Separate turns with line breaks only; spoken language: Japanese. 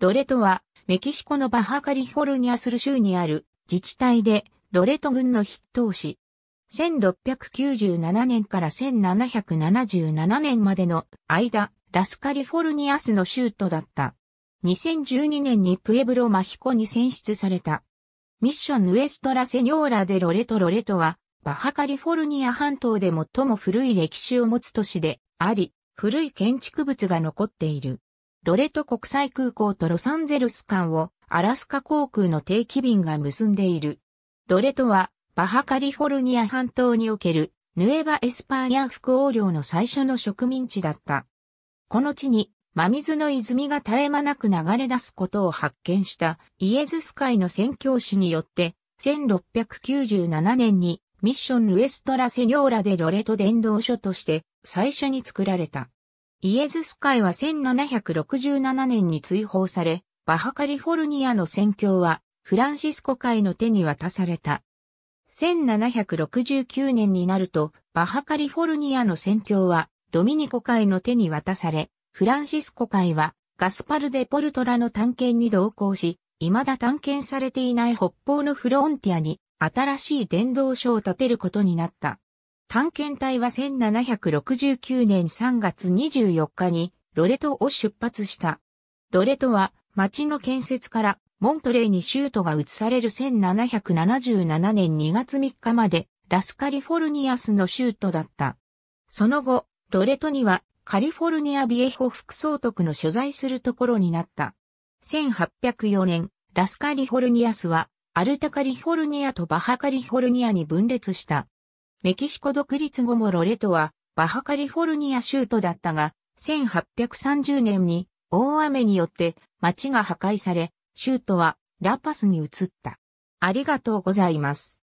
ロレトは、メキシコのバハカリフォルニアスル州にある自治体で、ロレト軍の筆頭市。1697年から1777年までの間、ラスカリフォルニアスの州都だった。2012年にプエブロマヒコに選出された。ミッションウエストラセニョーラでロレトロレトは、バハカリフォルニア半島で最も古い歴史を持つ都市であり、古い建築物が残っている。ロレト国際空港とロサンゼルス間をアラスカ航空の定期便が結んでいる。ロレトはバハカリフォルニア半島におけるヌエバエスパーニャ副王領の最初の植民地だった。この地に真水の泉が絶え間なく流れ出すことを発見したイエズス会の宣教師によって1697年にミッション・ウエストラ・セニョーラでロレト伝道書として最初に作られた。イエズス会は1767年に追放され、バハカリフォルニアの宣教はフランシスコ会の手に渡された。1769年になると、バハカリフォルニアの宣教はドミニコ会の手に渡され、フランシスコ会はガスパルデ・ポルトラの探検に同行し、未だ探検されていない北方のフロンティアに新しい伝道書を建てることになった。探検隊は1769年3月24日にロレトを出発した。ロレトは町の建設からモントレーにシュートが移される1777年2月3日までラスカリフォルニアスのシュートだった。その後、ロレトにはカリフォルニアビエホ副総督の所在するところになった。1804年、ラスカリフォルニアスはアルタカリフォルニアとバハカリフォルニアに分裂した。メキシコ独立後もロレトは、バハカリフォルニア州都だったが、1830年に大雨によって町が破壊され、州都はラパスに移った。ありがとうございます。